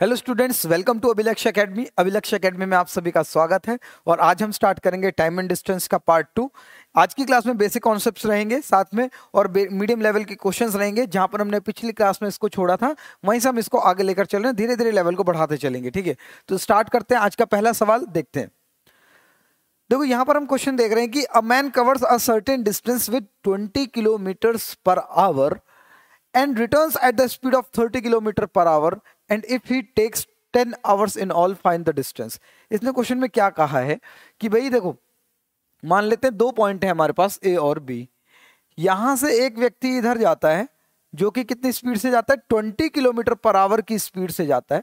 Hello students welcome to Abhilaksh academy Abhilaksh academy में आप सभी का स्वागत है और आज हम स्टार्ट करेंगे टाइम एंड डिस्टेंस का पार्ट टू आज की क्लास में बेसिक कॉन्सेप्ट्स रहेंगे साथ में और मीडियम लेवल के क्वेश्चंस रहेंगे जहां पर हमने पिछली क्लास में इसको छोड़ा था वहीं से हम इसको आगे लेकर चल रहे हैं धीरे धीरे लेवल को बढ़ाते चलेंगे ठीक है तो स्टार्ट करते हैं आज का पहला सवाल देखते हैं देखो यहाँ पर हम क्वेश्चन देख रहे हैं कि a man covers a certain distance with twenty kilometers per hour and returns at the speed of 30 kilometer per hour and if he takes ten hours in all find the distance इसने question में क्या कहा है कि भाई देखो मान लेते हैं दो पॉइंट है हमारे पास ए और बी यहां से एक व्यक्ति इधर जाता है जो कि कितनी स्पीड से जाता है ट्वेंटी किलोमीटर पर आवर की स्पीड से जाता है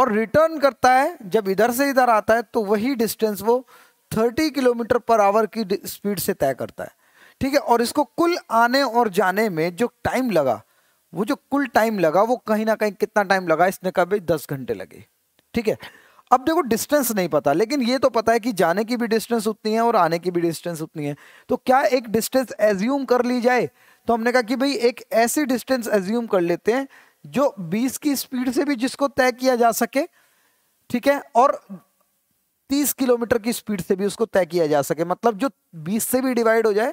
और रिटर्न करता है जब इधर से इधर आता है तो वही डिस्टेंस वो थर्टी किलोमीटर पर आवर की स्पीड से तय करता है ठीक है और इसको कुल आने और जाने में जो टाइम लगा वो जो कुल टाइम लगा वो कहीं ना कहीं कितना टाइम लगा इसने कहा भाई दस घंटे लगे ठीक है अब देखो डिस्टेंस नहीं पता लेकिन ये तो पता है कि जाने की भी डिस्टेंस उतनी है और आने की भी डिस्टेंस उतनी है तो क्या एक डिस्टेंस एज्यूम कर ली जाए तो हमने कहा कि भाई एक ऐसी डिस्टेंस एज्यूम कर लेते हैं जो 20 की स्पीड से भी जिसको तय किया जा सके ठीक है और 30 किलोमीटर की स्पीड से भी उसको तय किया जा सके मतलब जो 20 से भी डिवाइड हो जाए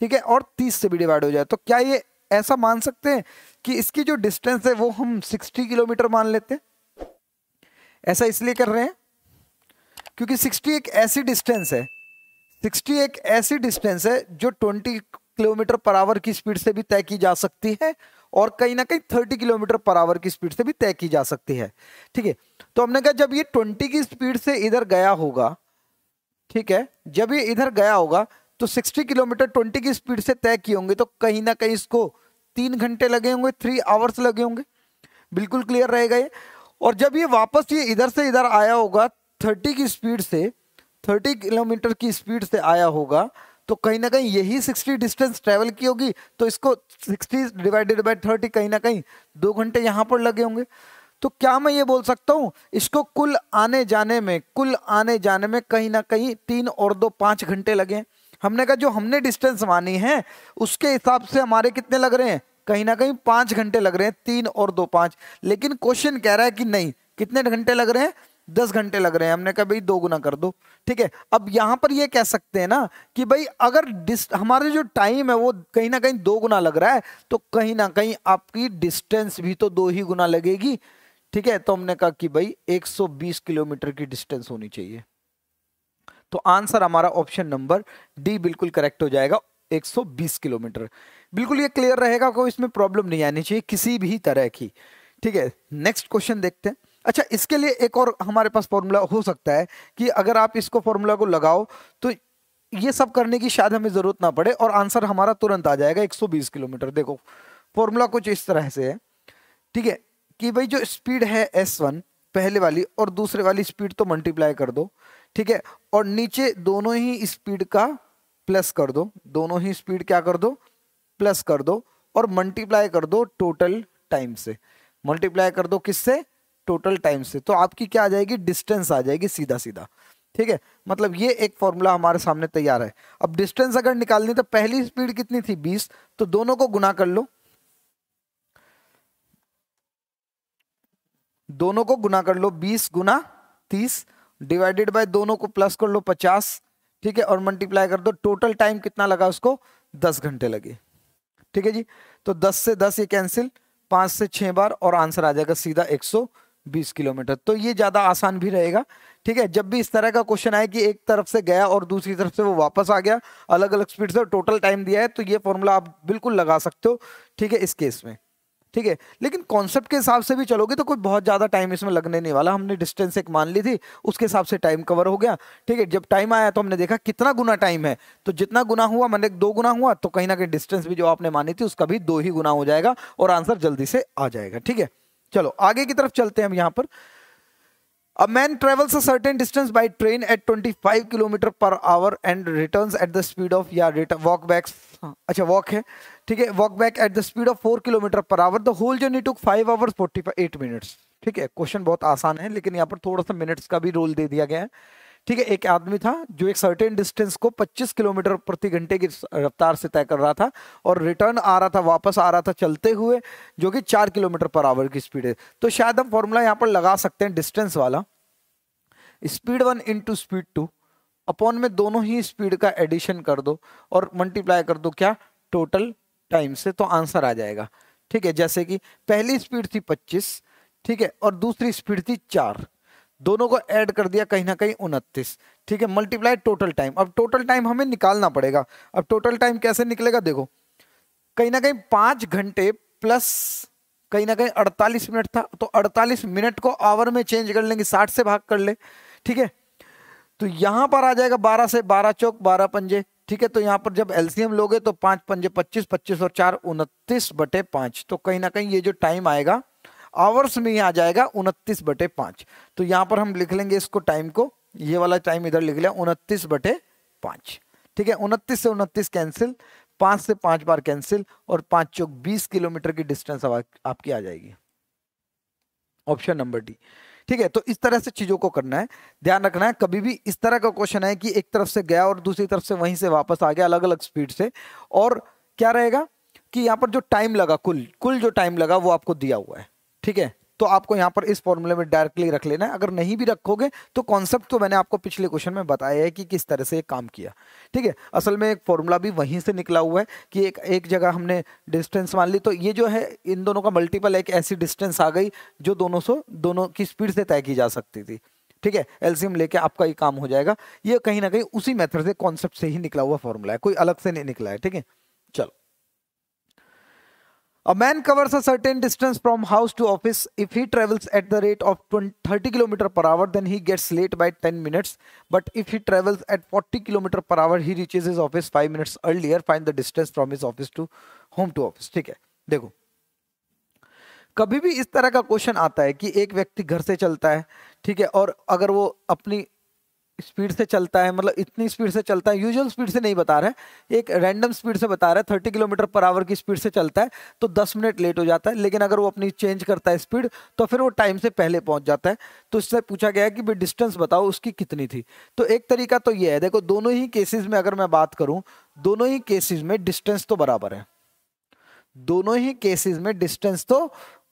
ठीक है और 30 से भी डिवाइड हो जाए तो क्या ये ऐसा मान सकते हैं कि इसकी जो डिस्टेंस है वो हम 60 किलोमीटर मान लेते हैं ऐसा इसलिए कर रहे हैं क्योंकि 60 एक ऐसी डिस्टेंस है 60 एक ऐसी डिस्टेंस है जो 20 किलोमीटर पर आवर की स्पीड से भी तय की जा सकती है और कहीं ना कहीं 30 किलोमीटर पर आवर की स्पीड से भी तय की जा सकती है ठीक है तो हमने कहा जब ये 20 की स्पीड से इधर गया होगा ठीक है जब ये इधर गया होगा तो 60 किलोमीटर 20 की स्पीड से तय किए होंगे तो कहीं ना कहीं इसको तीन घंटे लगे होंगे थ्री आवर्स लगे होंगे बिल्कुल क्लियर रहेगा ये और जब ये वापस ये इधर से इधर आया होगा थर्टी की स्पीड से थर्टी किलोमीटर की स्पीड से आया होगा तो कहीं ना कहीं यही सिक्सटी डिस्टेंस ट्रेवल की होगी तो इसको सिक्सटी डिवाइडेड बाई थर्टी कहीं ना कहीं दो घंटे यहाँ पर लगे होंगे तो क्या मैं ये बोल सकता हूँ इसको कुल आने जाने में कुल आने जाने में कहीं ना कहीं तीन और दो पाँच घंटे लगे हैं हमने कहा जो हमने डिस्टेंस मानी है उसके हिसाब से हमारे कितने लग रहे हैं कहीं ना कहीं पांच घंटे लग रहे हैं तीन और दो पांच लेकिन क्वेश्चन कह रहा है कि नहीं कितने घंटे लग रहे हैं दस घंटे लग रहे हैं हमने कहा भाई दो गुना कर दो ठीक है अब यहाँ पर ये कह सकते हैं ना कि भाई अगर हमारे जो टाइम है वो कहीं ना कहीं दो गुना लग रहा है तो कहीं ना कहीं आपकी डिस्टेंस भी तो दो ही गुना लगेगी ठीक है तो हमने कहा कि भाई 120 किलोमीटर की डिस्टेंस होनी चाहिए तो आंसर हमारा ऑप्शन नंबर डी बिल्कुल करेक्ट हो जाएगा 120 किलोमीटर बिल्कुल ये क्लियर रहेगा कोई इसमें प्रॉब्लम नहीं आनी चाहिए किसी भी तरह की ठीक है नेक्स्ट क्वेश्चन देखते हैं अच्छा इसके लिए एक और हमारे पास फॉर्मूला हो सकता है कि अगर आप इसको फॉर्मूला को लगाओ तो ये सब करने की शायद हमें ज़रूरत ना पड़े और आंसर हमारा तुरंत आ जाएगा 120 किलोमीटर देखो फॉर्मूला कुछ इस तरह से है ठीक है कि भाई जो स्पीड है एस वन पहले वाली और दूसरे वाली स्पीड तो मल्टीप्लाई कर दो ठीक है और नीचे दोनों ही स्पीड का प्लस कर दो दोनों ही स्पीड क्या कर दो प्लस कर दो और मल्टीप्लाई कर दो टोटल टाइम से मल्टीप्लाई कर दो किससे टोटल टाइम से तो आपकी क्या आ जाएगी डिस्टेंस आ जाएगी सीधा सीधा ठीक है मतलब ये एक फॉर्मूला हमारे सामने तैयार है अब डिस्टेंस अगर निकालनी तो पहली स्पीड कितनी थी बीस तो दोनों को गुना कर लो दोनों को गुना कर लो बीस गुना तीस डिवाइडेड बाय दोनों को प्लस कर लो पचास ठीक है और मल्टीप्लाई कर दो टोटल टाइम कितना लगा उसको दस घंटे लगे ठीक है जी तो दस से दस ये कैंसिल पाँच से छः बार और आंसर आ जाएगा सीधा एक सौ बीस किलोमीटर तो ये ज़्यादा आसान भी रहेगा ठीक है जब भी इस तरह का क्वेश्चन आए कि एक तरफ से गया और दूसरी तरफ से वो वापस आ गया अलग अलग स्पीड से टोटल टाइम दिया है तो ये फॉर्मूला आप बिल्कुल लगा सकते हो ठीक है इस केस में ठीक है लेकिन कॉन्सेप्ट के हिसाब से भी चलोगे तो कोई बहुत ज़्यादा टाइम इसमें लगने नहीं वाला हमने डिस्टेंस एक मान ली थी उसके हिसाब से टाइम कवर हो गया ठीक है जब टाइम आया तो हमने देखा कितना गुना टाइम है तो जितना गुना हुआ मैंने दो गुना हुआ तो कहीं ना कहीं डिस्टेंस भी जो आपने मानी थी उसका भी दो ही गुना हो जाएगा और आंसर जल्दी से आ जाएगा ठीक है चलो आगे की तरफ चलते हैं हम यहाँ पर man travels a certain distance by train at twenty five kilometer per hour and return at the speed of या वॉक बैक अच्छा वॉक है ठीक है walk back at the speed of four kilometer per hour the whole journey to five hours forty eight minutes ठीक है question बहुत आसान है लेकिन यहाँ पर थोड़ा सा मिनट्स का भी रोल दे दिया गया है ठीक है एक आदमी था जो एक सर्टेन डिस्टेंस को 25 किलोमीटर प्रति घंटे की रफ्तार से तय कर रहा था और रिटर्न आ रहा था वापस आ रहा था चलते हुए जो कि चार किलोमीटर पर आवर की स्पीड है तो शायद हम फॉर्मूला यहाँ पर लगा सकते हैं डिस्टेंस वाला speed one into speed two upon में दोनों ही स्पीड का एडिशन कर दो और मल्टीप्लाई कर दो क्या टोटल टाइम से तो आंसर आ जाएगा ठीक है जैसे कि पहली स्पीड थी 25 ठीक है और दूसरी स्पीड थी चार दोनों को ऐड कर दिया कहीं ना कहीं उनतीस ठीक है मल्टीप्लाई टोटल टाइम अब टोटल टाइम हमें निकालना पड़ेगा अब टोटल टाइम कैसे निकलेगा देखो कहीं ना कहीं पाँच घंटे प्लस कहीं ना कहीं अड़तालीस मिनट था तो अड़तालीस मिनट को आवर में चेंज कर लेंगे साठ से भाग कर ले ठीक है तो यहाँ पर आ जाएगा बारह से बारह चौक बारह पंजे ठीक है तो यहाँ पर जब एलसीएम लोगे तो पाँच पंजे पच्चीस पच्चीस और चार उनतीस बटे पाँच तो कहीं ना कहीं ये जो टाइम आएगा आवर्स में यहाँ आ जाएगा उनतीस बटे पांच तो यहां पर हम लिख लेंगे इसको टाइम को ये वाला टाइम इधर लिख लिया उनतीस बटे पांच ठीक है उनतीस से उनतीस कैंसिल पांच से पांच बार कैंसिल और पांच चौक बीस किलोमीटर की डिस्टेंस आपकी आ जाएगी ऑप्शन नंबर डी ठीक है तो इस तरह से चीजों को करना है ध्यान रखना है कभी भी इस तरह का क्वेश्चन है कि एक तरफ से गया और दूसरी तरफ से वहीं से वापस आ गया अलग अलग स्पीड से और क्या रहेगा कि यहाँ पर जो टाइम लगा कुल कुल जो टाइम लगा वो आपको दिया हुआ है ठीक है तो आपको यहाँ पर इस फॉर्मूले में डायरेक्टली रख लेना है अगर नहीं भी रखोगे तो कॉन्सेप्ट तो मैंने आपको पिछले क्वेश्चन में बताया है कि किस तरह से काम किया ठीक है असल में एक फॉर्मूला भी वहीं से निकला हुआ है कि एक एक जगह हमने डिस्टेंस मान ली तो ये जो है इन दोनों का मल्टीपल एक ऐसी डिस्टेंस आ गई जो दोनों से दोनों की स्पीड से तय की जा सकती थी ठीक है एल्सियम लेके आपका ये काम हो जाएगा ये कहीं ना कहीं उसी मेथड से कॉन्सेप्ट से ही निकला हुआ फॉर्मूला है कोई अलग से नहीं निकला है ठीक है चलो A man covers a certain distance from house to office. If he travels at the rate of 20, 30 km per hour, then he gets late by 10 minutes. But if he travels at 40 km per hour, he reaches his office 5 minutes earlier. Find the distance from his office to home to office. ठीक है देखो कभी भी इस तरह का question आता है कि एक व्यक्ति घर से चलता है ठीक है और अगर वो अपनी स्पीड से चलता है मतलब इतनी स्पीड से चलता है यूजुअल स्पीड से नहीं बता रहा है एक रैंडम स्पीड से बता रहा है थर्टी किलोमीटर पर आवर की स्पीड से चलता है तो दस मिनट लेट हो जाता है लेकिन अगर वो अपनी चेंज करता है स्पीड तो फिर वो टाइम से पहले पहुंच जाता है तो उससे पूछा गया कि भाई डिस्टेंस बताओ उसकी कितनी थी तो एक तरीका तो ये है देखो दोनों ही केसेज में अगर मैं बात करूँ दोनों ही केसेज में डिस्टेंस तो बराबर है दोनों ही केसेस में डिस्टेंस तो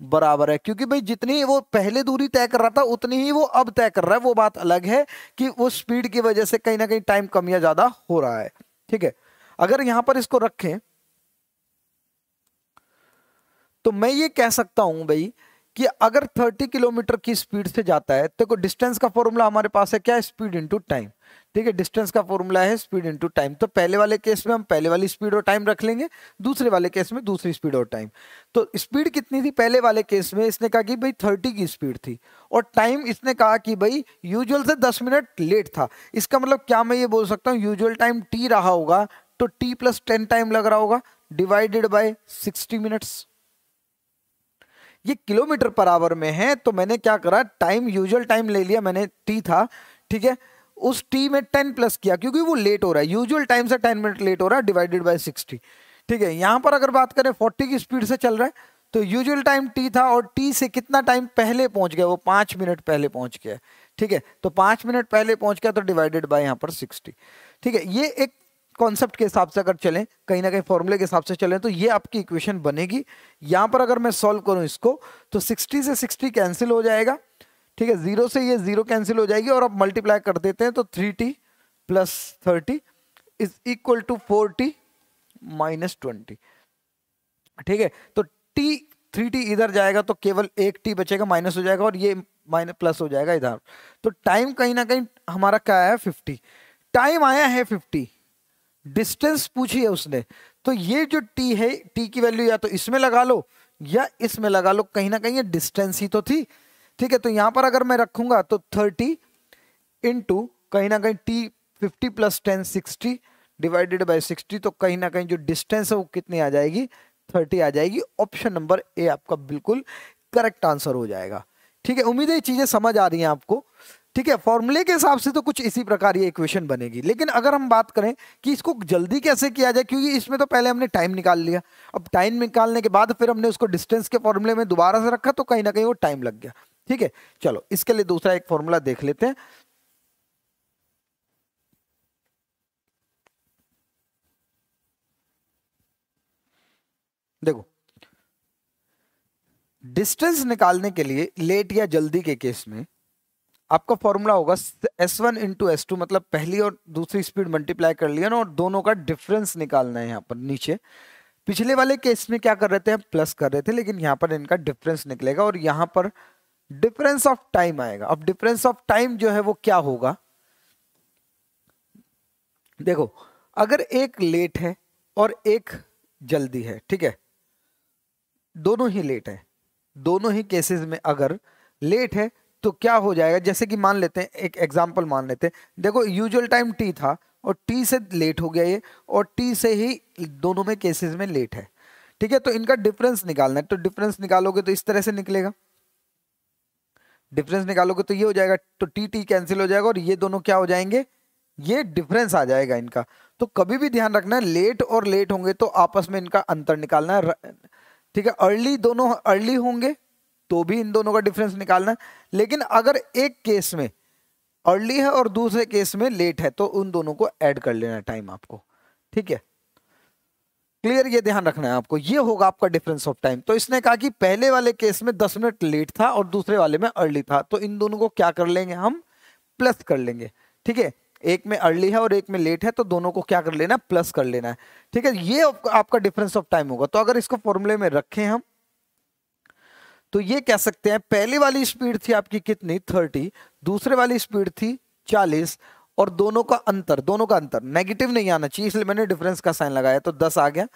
बराबर है क्योंकि भाई जितनी वो पहले दूरी तय कर रहा था उतनी ही वो अब तय कर रहा है वो बात अलग है कि वो स्पीड की वजह से कहीं ना कहीं टाइम कम या ज्यादा हो रहा है ठीक है अगर यहां पर इसको रखें तो मैं ये कह सकता हूं भाई कि अगर 30 किलोमीटर की स्पीड से जाता है तो डिस्टेंस का फॉर्मूला हमारे पास है क्या स्पीड इंटू टाइम ठीक है डिस्टेंस का फॉर्मूला है स्पीड टू टाइम तो पहले वाले केस में हम पहले वाली स्पीड और टाइम रख लेंगे दूसरे वाले केस में दूसरी स्पीड और टाइम तो स्पीड कितनी थी पहले वाले केस में इसने कहा कि भाई थर्टी की स्पीड थी और टाइम इसने कहा कि भाई यूजुअल से दस मिनट लेट था इसका मतलब क्या मैं ये बोल सकता हूँ यूजल टाइम टी रहा होगा तो टी प्लस टेन टाइम लग रहा होगा डिवाइडेड बाई सिक्सटी मिनट्स ये किलोमीटर पर आवर में है तो मैंने क्या करा टाइम यूजुअल टाइम ले लिया मैंने टी था ठीक है उस टी में टेन प्लस किया क्योंकि वो लेट हो रहा है यूजुअल टाइम से टेन मिनट लेट हो रहा है डिवाइडेड बाई सिक्सटी ठीक है यहाँ पर अगर बात करें फोर्टी की स्पीड से चल रहा है तो यूजुअल टाइम टी था और टी से कितना टाइम पहले पहुंच गया वो पाँच मिनट पहले पहुंच गया ठीक है तो पाँच मिनट पहले पहुंच गया तो डिवाइडेड बाय यहाँ पर सिक्सटी ठीक है ये एक कॉन्सेप्ट के हिसाब से अगर चलें कहीं ना कहीं फॉर्मूले के हिसाब से चलें तो ये आपकी इक्वेशन बनेगी यहाँ पर अगर मैं सॉल्व करूँ इसको तो सिक्सटी से सिक्सटी कैंसिल हो जाएगा ठीक है जीरो से ये जीरो कैंसिल हो जाएगी और अब मल्टीप्लाई कर देते हैं तो three T plus thirty is equal to four T minus twenty ठीक है तो टी थ्री टी इधर जाएगा तो केवल एक टी बचेगा माइनस हो जाएगा और ये माइनस प्लस हो जाएगा इधर तो टाइम कहीं ना कहीं हमारा क्या आया फिफ्टी टाइम आया है फिफ्टी डिस्टेंस पूछी है उसने तो ये जो टी है टी की वैल्यू या तो इसमें लगा लो या इसमें लगा लो कहीं ना कहीं ये डिस्टेंस ही तो थी ठीक है तो यहां पर अगर मैं रखूंगा तो थर्टी इंटू कहीं ना कहीं T fifty plus ten sixty divided by sixty तो कहीं ना कहीं जो डिस्टेंस है वो कितनी आ जाएगी थर्टी आ जाएगी ऑप्शन नंबर ए आपका बिल्कुल करेक्ट आंसर हो जाएगा ठीक है उम्मीद है चीज़ें समझ आ रही हैं आपको ठीक है फॉर्मूले के हिसाब से तो कुछ इसी प्रकार ये इक्वेशन बनेगी लेकिन अगर हम बात करें कि इसको जल्दी कैसे किया जाए क्योंकि इसमें तो पहले हमने टाइम निकाल लिया अब टाइम निकालने के बाद फिर हमने उसको डिस्टेंस के फॉर्मूले में दोबारा से रखा तो कहीं ना कहीं वो टाइम लग गया ठीक है चलो इसके लिए दूसरा एक फॉर्मूला देख लेते हैं देखो डिस्टेंस निकालने के लिए लेट या जल्दी के केस में आपका फॉर्मूला होगा S one into S two मतलब पहली और दूसरी स्पीड मल्टीप्लाई कर लिया ना और दोनों का डिफरेंस निकालना है यहाँ पर नीचे पिछले वाले केस में क्या कर रहे थे प्लस कर रहे थे लेकिन यहाँ पर इनका डिफरेंस निकलेगा और यहाँ पर डिफरेंस ऑफ टाइम आएगा अब डिफरेंस ऑफ टाइम जो है वो क्या होगा देखो अगर एक लेट है और एक जल्दी है ठीक है दोनों ही लेट है दोनों ही केसेस में अगर लेट है तो क्या हो जाएगा जैसे कि मान लेते हैं एक एग्जाम्पल मान लेते हैं देखो यूजुअल टाइम टी था और टी से लेट हो गया ये और टी से ही दोनों में केसेस में लेट है ठीक है तो इनका डिफरेंस निकालना है तो डिफरेंस निकालोगे तो इस तरह से निकलेगा डिफरेंस निकालोगे तो ये हो जाएगा तो टी टी कैंसिल हो जाएगा और ये दोनों क्या हो जाएंगे ये डिफरेंस आ जाएगा इनका तो कभी भी ध्यान रखना है लेट और लेट होंगे तो आपस में इनका अंतर निकालना है ठीक है अर्ली दोनों अर्ली होंगे तो भी इन दोनों का डिफरेंस निकालना है लेकिन अगर एक केस में अर्ली है और दूसरे केस में लेट है तो उन दोनों को ऐड कर लेना टाइम आपको ठीक है क्लियर ये ध्यान रखना है आपको ये होगा आपका डिफरेंस ऑफ टाइम तो इसने कहा कि पहले वाले केस में दस मिनट लेट था और दूसरे वाले में अर्ली था तो इन दोनों को क्या कर लेंगे हम प्लस कर लेंगे ठीक है एक में अर्ली है और एक में लेट है तो दोनों को क्या कर लेना है प्लस कर लेना है ठीक है ये आपका डिफरेंस ऑफ टाइम होगा तो अगर इसको फॉर्मूले में रखें हम तो ये कह सकते हैं पहले वाली स्पीड थी आपकी कितनी थर्टी दूसरे वाली स्पीड थी चालीस और दोनों का अंतर दोनों का अंतर नेगेटिव नहीं आना चाहिए इसलिए मैंने डिफरेंस का साइन लगाया तो दस आ गया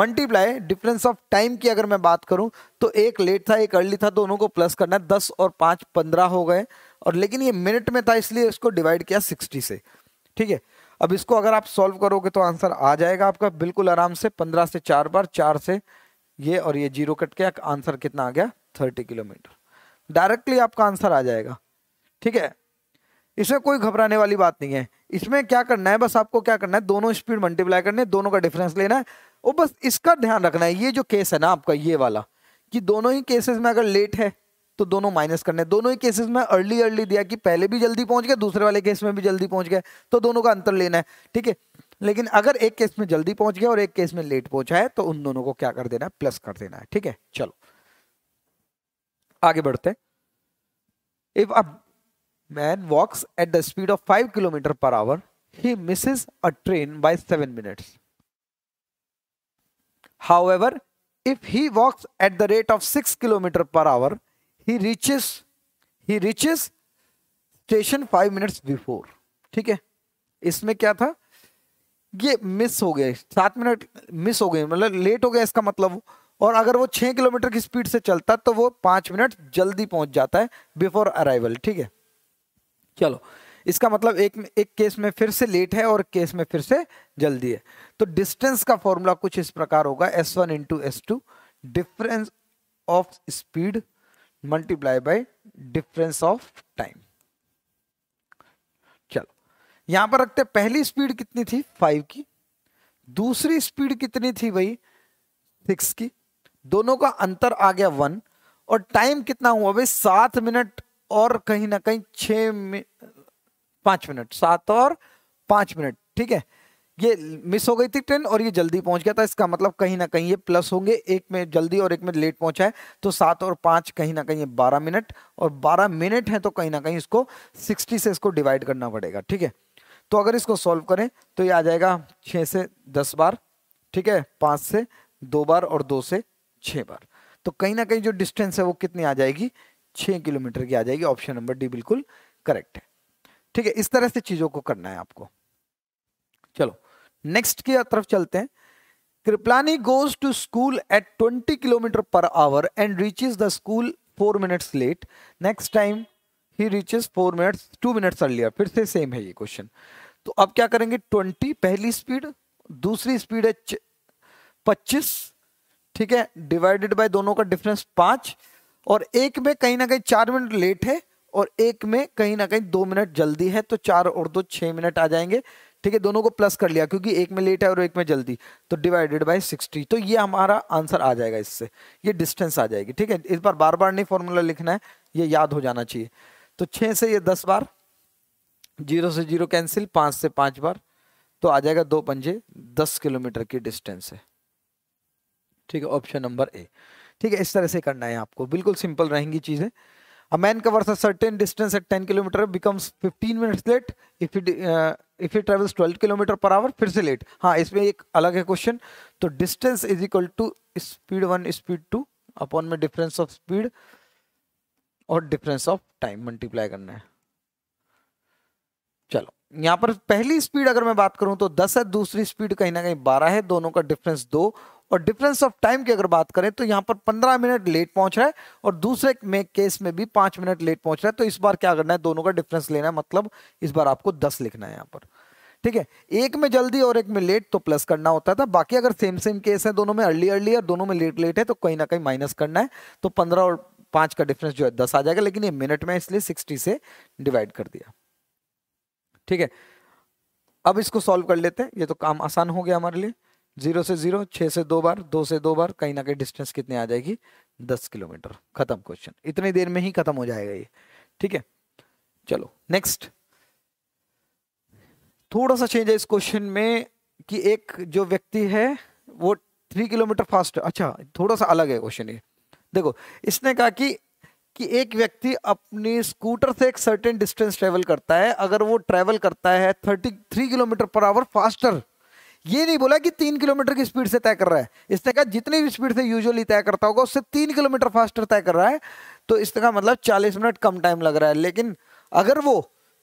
मल्टीप्लाई डिफरेंस ऑफ टाइम की अगर मैं बात करूं तो एक लेट था एक अर्ली था दोनों को प्लस करना है दस और पाँच पंद्रह हो गए और लेकिन ये मिनट में था इसलिए इसको डिवाइड किया सिक्सटी से ठीक है अब इसको अगर आप सॉल्व करोगे तो आंसर आ जाएगा आपका बिल्कुल आराम से पंद्रह से चार बार चार से ये और ये जीरो कट के आंसर कितना आ गया थर्टी किलोमीटर डायरेक्टली आपका आंसर आ जाएगा ठीक है इसमें कोई घबराने वाली बात नहीं है इसमें क्या करना है बस आपको क्या करना है दोनों स्पीड मल्टीप्लाई करने दोनों का डिफरेंस लेना है और बस इसका ध्यान रखना है ये जो केस है ना आपका ये वाला कि दोनों ही केसेस में अगर लेट है तो दोनों माइनस करने दोनों ही केसेस में अर्ली अर्ली दिया कि पहले भी जल्दी पहुंच गए दूसरे वाले केस में भी जल्दी पहुंच गए तो दोनों का अंतर लेना है ठीक है लेकिन अगर एक केस में जल्दी पहुंच गया और एक केस में लेट पहुंचा है तो उन दोनों को क्या कर देना है प्लस कर देना है ठीक है चलो आगे बढ़ते हैं इफ अब man walks at the speed of 5 km per hour, he misses a train by 7 minutes. However, if he walks at the rate of 6 km per hour, he reaches he reaches station 5 minutes before. ठीक है इसमें क्या था ये miss हो गए सात minute miss हो गए मतलब लेट हो गया इसका मतलब और अगर वो छह किलोमीटर की स्पीड से चलता तो वो पांच मिनट जल्दी पहुंच जाता है बिफोर अराइवल ठीक है चलो इसका मतलब एक एक केस में फिर से लेट है और केस में फिर से जल्दी है तो डिस्टेंस का फॉर्मूला कुछ इस प्रकार होगा S one into S two difference of speed multiply by difference of time चलो यहां पर रखते पहली स्पीड कितनी थी फाइव की दूसरी स्पीड कितनी थी भाई सिक्स की दोनों का अंतर आ गया वन और टाइम कितना हुआ भाई सात मिनट और कहीं ना कहीं छ पांच मिनट सात और पांच मिनट ठीक है ये मिस हो गई थी ट्रेन और ये जल्दी पहुंच गया था इसका मतलब कहीं ना कहीं ये प्लस होंगे एक में जल्दी और एक में लेट पहुंचा है तो सात और पांच कहीं ना कहीं ये बारह मिनट और बारह मिनट है तो कहीं ना कहीं इसको सिक्सटी से इसको डिवाइड करना पड़ेगा ठीक है तो अगर इसको सॉल्व करें तो ये आ जाएगा छ से दस बार ठीक है पांच से दो बार और दो से छह बार तो कहीं ना कहीं जो डिस्टेंस है वो कितनी आ जाएगी छः किलोमीटर की आ जाएगी ऑप्शन नंबर डी बिल्कुल करेक्ट है ठीक है इस तरह से चीज़ों को करना है आपको चलो नेक्स्ट की तरफ चलते हैं Kripalani goes to school at twenty kilometer per hour and reach the school four minutes late next time he reaches four minutes two minutes earlier फिर से सेम है ये क्वेश्चन तो अब क्या करेंगे ट्वेंटी पहली स्पीड दूसरी स्पीड है पच्चीस ठीक है डिवाइडेड बाय दोनों का डिफरेंस पांच और एक में कहीं ना कहीं चार मिनट लेट है और एक में कहीं ना कहीं दो मिनट जल्दी है तो चार और दो छः मिनट आ जाएंगे ठीक है दोनों को प्लस कर लिया क्योंकि एक में लेट है और एक में जल्दी तो डिवाइडेड बाय सिक्सटी तो ये हमारा आंसर आ जाएगा इससे ये डिस्टेंस आ जाएगी ठीक है इस बार बार बार नहीं फॉर्मूला लिखना है ये याद हो जाना चाहिए तो छः से ये दस बार जीरो से जीरो कैंसिल पाँच से पाँच बार तो आ जाएगा दो पंजे दस किलोमीटर की डिस्टेंस है ठीक है ऑप्शन नंबर ए ठीक है इस तरह से करना है आपको बिल्कुल सिंपल रहेंगी चीज़ें a man covers a certain distance at ten kilometer becomes fifteen minutes late if it if it travels twelve kilometer per hour फिर से लेट हाँ इसमें एक अलग है क्वेश्चन तो distance is equal to speed one speed two upon में difference of speed और डिफरेंस ऑफ टाइम मल्टीप्लाई करना है चलो यहाँ पर पहली स्पीड अगर मैं बात करूं तो 10 है दूसरी स्पीड कहीं ना कहीं 12 है दोनों का डिफरेंस दो और डिफरेंस ऑफ टाइम की अगर बात करें तो यहाँ पर पंद्रह मिनट लेट पहुंच रहा है और दूसरे में केस में भी पांच मिनट लेट पहुंच रहा है तो इस बार क्या करना है दोनों का डिफरेंस लेना है मतलब इस बार आपको दस लिखना है यहाँ पर ठीक है एक में जल्दी और एक में लेट तो प्लस करना होता था बाकी अगर सेम सेम केस है दोनों में अर्ली अर्ली और दोनों में लेट लेट है तो कहीं ना कहीं माइनस करना है तो पंद्रह और पांच का डिफरेंस जो है दस आ जाएगा लेकिन ये मिनट में इसलिए सिक्सटी से डिवाइड कर दिया ठीक है अब इसको सॉल्व कर लेते हैं ये तो काम आसान हो गया हमारे लिए जीरो से जीरो छह से दो बार दो से दो बार कहीं ना कहीं डिस्टेंस कितनी आ जाएगी दस किलोमीटर खत्म क्वेश्चन इतनी देर में ही खत्म हो जाएगा ये ठीक है चलो नेक्स्ट थोड़ा सा चेंज है इस क्वेश्चन में कि एक जो व्यक्ति है वो थ्री किलोमीटर फास्ट अच्छा थोड़ा सा अलग है क्वेश्चन ये देखो इसने कहा कि कि एक व्यक्ति अपनी स्कूटर से एक सर्टेन डिस्टेंस ट्रेवल करता है अगर वो ट्रेवल करता है thirty three kilometer per hour faster ये नहीं बोला कि तीन किलोमीटर की स्पीड से तय कर रहा है इसने कहा जितनी भी स्पीड से यूजुअली तय करता होगा उससे तीन किलोमीटर फास्टर तय कर रहा है तो इसने कहा मतलब चालीस मिनट कम टाइम लग रहा है लेकिन अगर वो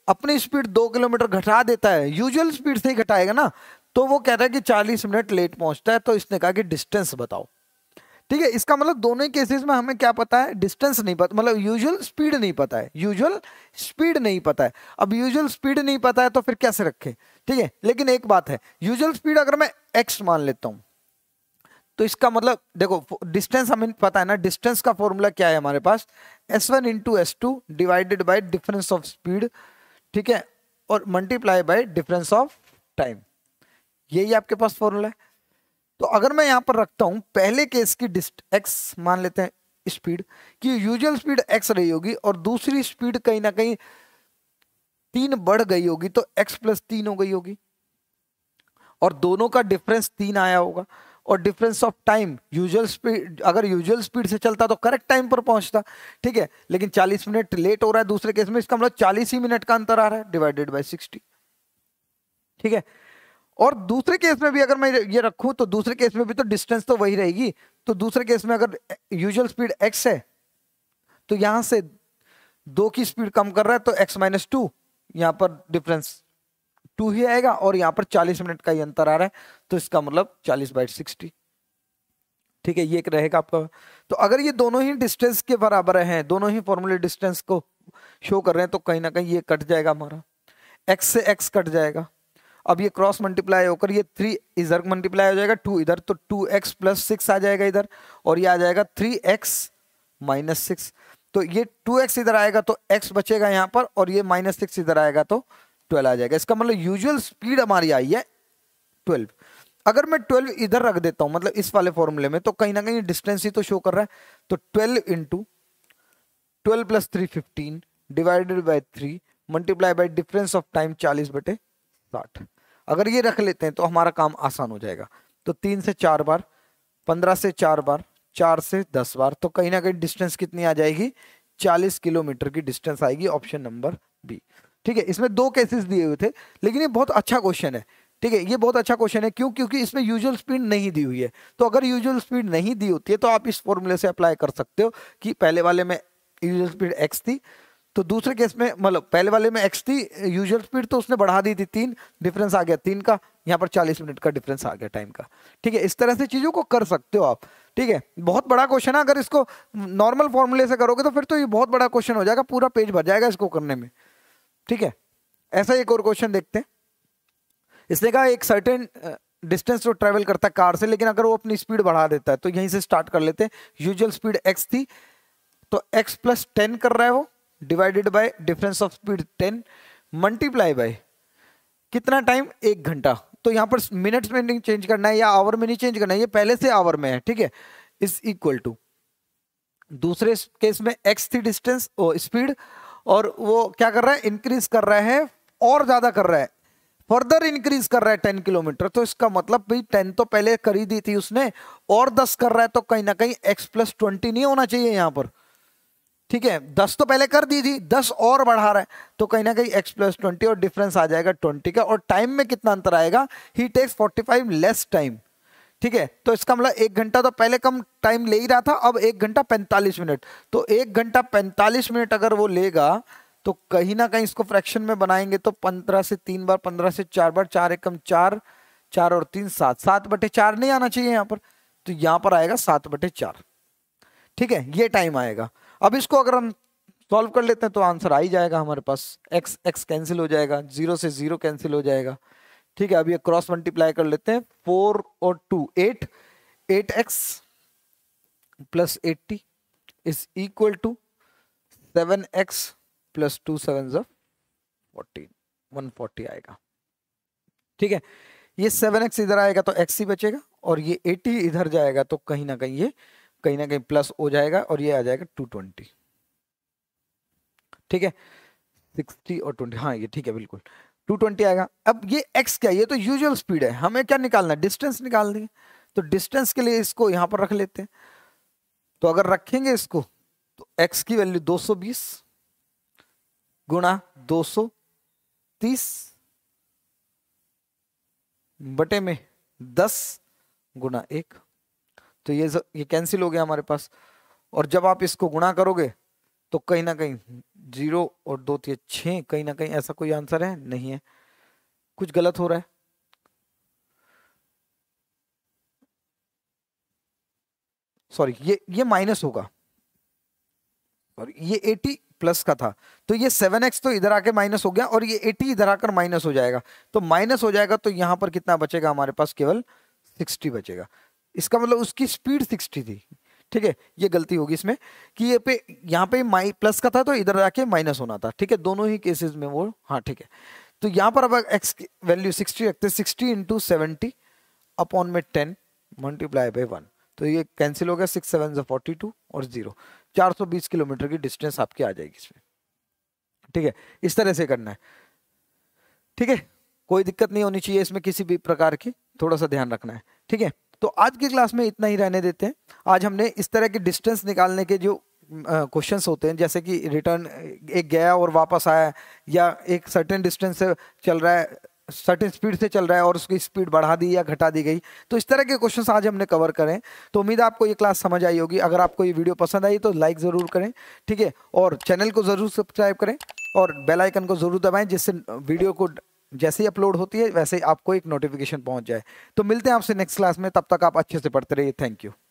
अपनी स्पीड दो किलोमीटर घटा देता है यूजुअल स्पीड से ही घटाएगा ना तो वो कह रहा है कि चालीस मिनट लेट पहुंचता है तो इसने कहा कि डिस्टेंस बताओ ठीक है इसका मतलब दोनों ही केसेस में हमें क्या पता है डिस्टेंस नहीं पता मतलब यूजुअल स्पीड नहीं पता है यूजुअल स्पीड नहीं पता है अब यूजुअल स्पीड नहीं पता है तो फिर कैसे रखें ठीक है लेकिन एक बात है यूजुअल स्पीड अगर मैं एक्स मान लेता हूँ तो इसका मतलब देखो डिस्टेंस हमें पता है ना डिस्टेंस का फॉर्मूला क्या है हमारे पास S one into S two divided by difference of speed ठीक है और multiply by difference of time यही आपके पास फॉर्मूला है तो अगर मैं यहां पर रखता हूं पहले केस की डिस्ट एक्स मान लेते हैं स्पीड कि यूजुअल स्पीड एक्स रही होगी और दूसरी स्पीड कहीं ना कहीं तीन बढ़ गई होगी तो एक्स प्लस तीन हो गई होगी और दोनों का डिफरेंस तीन आया होगा और difference of time usual speed अगर यूजुअल स्पीड से चलता तो करेक्ट टाइम पर पहुंचता ठीक है लेकिन 40 मिनट लेट हो रहा है दूसरे केस में इसका मतलब 40 ही मिनट का अंतर आ रहा है डिवाइडेड बाय 60 ठीक है और दूसरे केस में भी अगर मैं ये रखूं तो दूसरे केस में भी तो डिस्टेंस तो वही रहेगी तो दूसरे केस में अगर यूजुअल स्पीड एक्स है तो यहां से दो की स्पीड कम कर रहा है तो एक्स माइनस टू यहां पर डिफरेंस टू ही आएगा और यहां पर चालीस मिनट का ही अंतर आ रहा है तो इसका मतलब चालीस बाई सिक्सटी ठीक है ये एक रहेगा आपका तो अगर ये दोनों ही डिस्टेंस के बराबर हैं दोनों ही फॉर्मूले डिस्टेंस को शो कर रहे हैं तो कहीं ना कहीं ये कट जाएगा हमारा एक्स से एक्स कट जाएगा अब ये क्रॉस मल्टीप्लाई होकर ये थ्री इधर मल्टीप्लाई हो जाएगा टू इधर तो टू एक्स प्लस सिक्स आ जाएगा इधर और ये आ जाएगा थ्री एक्स माइनस सिक्स तो ये टू एक्स इधर आएगा तो एक्स बचेगा यहाँ पर और ये माइनस सिक्स इधर आएगा तो ट्वेल्व आ जाएगा इसका मतलब यूजुअल स्पीड हमारी आई है ट्वेल्व अगर मैं ट्वेल्व इधर रख देता हूँ मतलब इस वाले फॉर्मूले में तो कहीं ना कहीं डिस्टेंस ही तो शो कर रहा है तो twelve into twelve plus three fifteen divided by three multiply by difference of time चालीस बटे साठ अगर ये रख लेते हैं तो हमारा काम आसान हो जाएगा तो तीन से चार बार पंद्रह से चार बार चार से दस बार तो कहीं ना कहीं डिस्टेंस कितनी आ जाएगी चालीस किलोमीटर की डिस्टेंस आएगी ऑप्शन नंबर बी ठीक है इसमें दो केसेस दिए हुए थे लेकिन ये बहुत अच्छा क्वेश्चन है ठीक है ये बहुत अच्छा क्वेश्चन है क्यों क्योंकि इसमें यूजुअल स्पीड नहीं दी हुई है तो अगर यूजुअल स्पीड नहीं दी होती है तो आप इस फॉर्मूले से अप्लाई कर सकते हो कि पहले वाले में यूजुअल स्पीड एक्स थी तो दूसरे केस में मतलब पहले वाले में एक्स थी यूजल स्पीड तो उसने बढ़ा दी थी तीन डिफरेंस आ गया तीन का यहाँ पर चालीस मिनट का डिफरेंस आ गया टाइम का ठीक है इस तरह से चीज़ों को कर सकते हो आप ठीक है बहुत बड़ा क्वेश्चन है अगर इसको नॉर्मल फॉर्मूले से करोगे तो फिर तो ये बहुत बड़ा क्वेश्चन हो जाएगा पूरा पेज भर जाएगा इसको करने में ठीक है ऐसा एक और क्वेश्चन देखते हैं इसने कहा एक सर्टेन डिस्टेंस तो ट्रेवल करता है कार से लेकिन अगर वो अपनी स्पीड बढ़ा देता है तो यहीं से स्टार्ट कर लेते हैं यूजुअल स्पीड एक्स थी तो एक्स प्लस टेन कर रहा है वो divided by difference of speed ten multiply by कितना टाइम एक घंटा तो यहां पर मिनट्स में नहीं चेंज करना है या आवर में नहीं चेंज करना है ये पहले से आवर में है ठीक है इज इक्वल टू दूसरे केस में एक्स थी डिस्टेंस और स्पीड और वो क्या कर रहा है इंक्रीज कर रहा है और ज़्यादा कर रहा है फर्दर इंक्रीज कर रहा है टेन किलोमीटर तो इसका मतलब भी टेन तो पहले करी दी थी उसने और दस कर रहा है तो कहीं ना कहीं एक्स प्लस ट्वेंटी नहीं होना चाहिए यहां पर ठीक है दस तो पहले कर दी थी दस और बढ़ा रहा है तो कहीं ना कहीं एक्स प्लस ट्वेंटी और डिफरेंस आ जाएगा ट्वेंटी का और टाइम में कितना अंतर आएगा ही takes forty five less time ठीक है तो इसका मतलब एक घंटा तो पहले कम टाइम ले ही रहा था अब एक घंटा पैंतालीस मिनट तो एक घंटा पैंतालीस मिनट अगर वो लेगा तो कहीं ना कहीं इसको फ्रैक्शन में बनाएंगे तो पंद्रह से तीन बार पंद्रह से चार बार चार एकम चार चार और तीन सात सात बटे चार नहीं आना चाहिए यहाँ पर तो यहाँ पर आएगा सात बटे चार ठीक है ये टाइम आएगा अब इसको अगर हम सॉल्व कर लेते हैं तो आंसर आ ही जाएगा हमारे पास एक्स एक्स कैंसिल हो जाएगा जीरो से जीरो कैंसिल हो जाएगा ठीक है अब ये क्रॉस मल्टीप्लाई कर लेते हैं फोर और two eight eight x plus eighty is equal to seven x plus two seven जो फोर्टीन वन फोर्टी आएगा ठीक है ये सेवन एक्स इधर आएगा तो एक्स ही बचेगा और ये एटी इधर जाएगा तो कहीं ना कहीं ये कहीं ना कहीं प्लस हो जाएगा और ये आ जाएगा टू ट्वेंटी ठीक है सिक्सटी और ट्वेंटी हाँ ये ठीक है बिल्कुल टू ट्वेंटी आएगा अब ये एक्स क्या ये तो यूजुअल स्पीड है हमें क्या निकालना है डिस्टेंस निकाल देंगे तो डिस्टेंस के लिए इसको यहां पर रख लेते हैं तो अगर रखेंगे इसको तो एक्स की वैल्यू 220 गुणा तीस बटे में 10 गुना एक तो ये ये कैंसिल हो गया हमारे पास और जब आप इसको गुणा करोगे तो कहीं ना कहीं जीरो और दो तीन छ कहीं ना कहीं ऐसा कोई आंसर है नहीं है कुछ गलत हो रहा है सॉरी ये ये माइनस होगा और ये एटी प्लस का था तो ये सेवन एक्स तो इधर आके माइनस हो गया और ये एटी इधर आकर माइनस हो जाएगा तो माइनस हो जाएगा तो यहां पर कितना बचेगा हमारे पास केवल सिक्सटी बचेगा इसका मतलब उसकी स्पीड सिक्सटी थी ठीक है ये गलती होगी इसमें कि ये पे यहाँ पे माइ प्लस का था तो इधर आके माइनस होना था ठीक है दोनों ही केसेस में वो हाँ ठीक है तो यहाँ पर अब एक्स वैल्यू सिक्सटी रखते हैं सिक्सटी इंटू सेवेंटी अपॉन में टेन मल्टीप्लाई बाई वन तो ये कैंसिल हो गया सिक्स सेवन जो फोर्टी टू और जीरो चार सौ बीस किलोमीटर की डिस्टेंस आपकी आ जाएगी इसमें ठीक है इस तरह से करना है ठीक है कोई दिक्कत नहीं होनी चाहिए इसमें किसी भी प्रकार की थोड़ा सा ध्यान रखना है ठीक है तो आज की क्लास में इतना ही रहने देते हैं आज हमने इस तरह के डिस्टेंस निकालने के जो क्वेश्चन uh, होते हैं जैसे कि रिटर्न एक गया और वापस आया या एक सर्टेन डिस्टेंस से चल रहा है सर्टेन स्पीड से चल रहा है और उसकी स्पीड बढ़ा दी या घटा दी गई तो इस तरह के क्वेश्चंस आज हमने कवर करें तो उम्मीद है आपको ये क्लास समझ आई होगी अगर आपको ये वीडियो पसंद आई तो लाइक ज़रूर करें ठीक है और चैनल को ज़रूर सब्सक्राइब करें और बेल आइकन को ज़रूर दबाएं जिससे वीडियो को जैसे ही अपलोड होती है वैसे ही आपको एक नोटिफिकेशन पहुंच जाए तो मिलते हैं आपसे नेक्स्ट क्लास में तब तक आप अच्छे से पढ़ते रहिए थैंक यू